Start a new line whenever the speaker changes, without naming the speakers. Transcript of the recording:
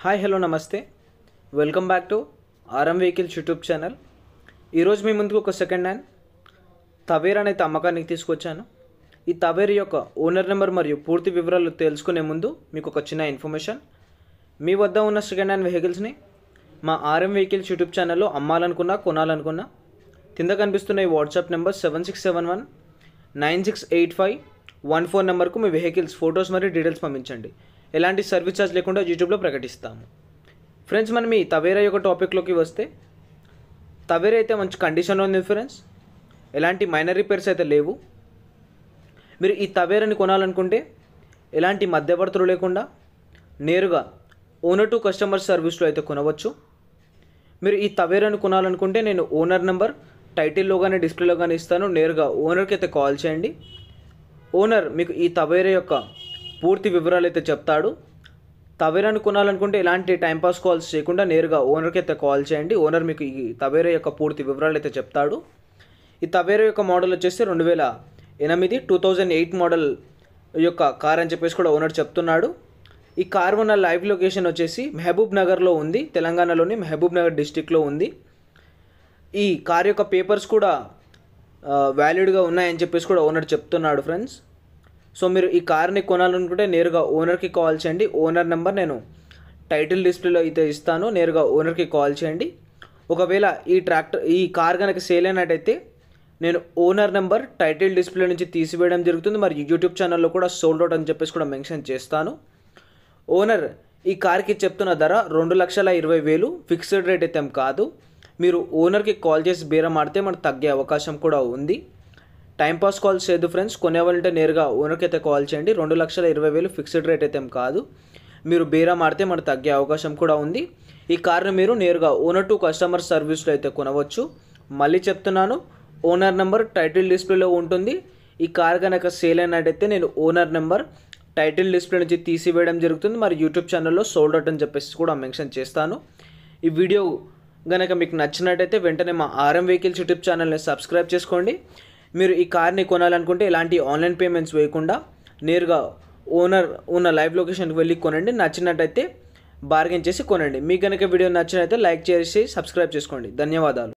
hi hello namaste welcome back to RM vehicles YouTube channel ఈరోజు మీ ముందుకు ఒక సెకండ్ హ్యాండ్ తవేర్ అనేది అమ్మకానికి తీసుకొచ్చాను ఈ తవేర్ యొక్క ఓనర్ నెంబర్ మరియు పూర్తి వివరాలు తెలుసుకునే ముందు మీకు ఒక చిన్న ఇన్ఫర్మేషన్ మీ వద్ద ఉన్న సెకండ్ హ్యాండ్ వెహికల్స్ని మా ఆర్ఎం వెహికల్స్ యూట్యూబ్ ఛానల్లో అమ్మాలనుకున్నా కొనాలనుకున్నా కింద కనిపిస్తున్న ఈ WhatsApp number seven six seven one nine six eight five one four నెంబర్కు మీ వెహికల్స్ ఫొటోస్ మరియు డీటెయిల్స్ పంపించండి ఎలాంటి సర్వీస్ ఛార్జ్ లేకుండా యూట్యూబ్లో ప్రకటిస్తాము ఫ్రెండ్స్ మనం ఈ తవేరా యొక్క టాపిక్లోకి వస్తే తవేరా అయితే మంచి కండిషన్లో ఉంది ఫ్రెండ్స్ ఎలాంటి మైనర్ రిపేర్స్ అయితే లేవు మీరు ఈ తవేరాని కొనాలనుకుంటే ఎలాంటి మధ్యవర్తులు లేకుండా నేరుగా ఓనర్ టు కస్టమర్ సర్వీస్లో అయితే కొనవచ్చు మీరు ఈ తవేరాని కొనాలనుకుంటే నేను ఓనర్ నెంబర్ టైటిల్లో కానీ డిస్ప్లేలో కానీ ఇస్తాను నేరుగా ఓనర్కి అయితే కాల్ చేయండి ఓనర్ మీకు ఈ తవేరా యొక్క పూర్తి వివరాలు అయితే చెప్తాడు తవేరాను కొనాలనుకుంటే ఎలాంటి టైంపాస్ కాల్స్ చేయకుండా నేరుగా ఓనర్కి అయితే కాల్ చేయండి ఓనర్ మీకు ఈ తవేరా యొక్క పూర్తి వివరాలు అయితే చెప్తాడు ఈ తవేరా యొక్క మోడల్ వచ్చేసి రెండు వేల ఎనిమిది టూ థౌజండ్ ఎయిట్ మోడల్ యొక్క కార్ అని చెప్పేసి కూడా ఓనర్ చెప్తున్నాడు ఈ కార్ ఉన్న లైవ్ లొకేషన్ వచ్చేసి మహబూబ్ నగర్లో ఉంది తెలంగాణలోని మహబూబ్ నగర్ డిస్టిక్లో ఉంది ఈ కార్ యొక్క పేపర్స్ కూడా వ్యాలిడ్గా ఉన్నాయని చెప్పేసి కూడా ఓనర్ చెప్తున్నాడు ఫ్రెండ్స్ సో మీరు ఈ కార్ని కొనాలనుకుంటే నేరుగా ఓనర్కి కాల్ చేయండి ఓనర్ నెంబర్ నేను టైటిల్ డిస్ప్లేలో అయితే ఇస్తాను నేరుగా ఓనర్కి కాల్ చేయండి ఒకవేళ ఈ ట్రాక్టర్ ఈ కార్ కనుక సేల్ అయినట్టయితే నేను ఓనర్ నెంబర్ టైటిల్ డిస్ప్లే నుంచి తీసివేయడం జరుగుతుంది మరి యూట్యూబ్ ఛానల్లో కూడా సోల్డ్ అవుట్ అని చెప్పేసి కూడా మెన్షన్ చేస్తాను ఓనర్ ఈ కార్కి చెప్తున్న ధర రెండు లక్షల ఇరవై వేలు ఫిక్స్డ్ రేట్ అయితే కాదు మీరు ఓనర్కి కాల్ చేసి బేరం ఆడితే మనకు తగ్గే అవకాశం కూడా ఉంది టైంపాస్ కాల్స్ చేయదు ఫ్రెండ్స్ కొనేవాలంటే నేరుగా ఓనర్కి అయితే కాల్ చేయండి రెండు లక్షల ఇరవై వేలు ఫిక్స్డ్ రేట్ అయితే కాదు మీరు బేరా మారితే మన తగ్గే అవకాశం కూడా ఉంది ఈ కార్ని మీరు నేరుగా ఓనర్ టు కస్టమర్ సర్వీస్లో అయితే కొనవచ్చు మళ్ళీ చెప్తున్నాను ఓనర్ నెంబర్ టైటిల్ డిస్ప్లేలో ఉంటుంది ఈ కార్ కనుక సేల్ అయినట్టయితే నేను ఓనర్ నెంబర్ టైటిల్ డిస్ప్లే నుంచి తీసివేయడం జరుగుతుంది మరి యూట్యూబ్ ఛానల్లో సోల్డ్ అవుట్ అని చెప్పేసి కూడా మెన్షన్ చేస్తాను ఈ వీడియో కనుక మీకు నచ్చినట్టయితే వెంటనే మా ఆర్ఎం వెహికల్స్ యూట్యూబ్ ఛానల్ని సబ్స్క్రైబ్ చేసుకోండి మీరు ఈ కార్ని కొనాలనుకుంటే ఎలాంటి ఆన్లైన్ పేమెంట్స్ వేయకుండా నేరుగా ఓనర్ ఉన్న లైవ్ లొకేషన్కి వెళ్ళి కొనండి నచ్చినట్టయితే బార్గెన్ చేసి కొనండి మీకు కనుక వీడియో నచ్చినట్లయితే లైక్ చేసి సబ్స్క్రైబ్ చేసుకోండి ధన్యవాదాలు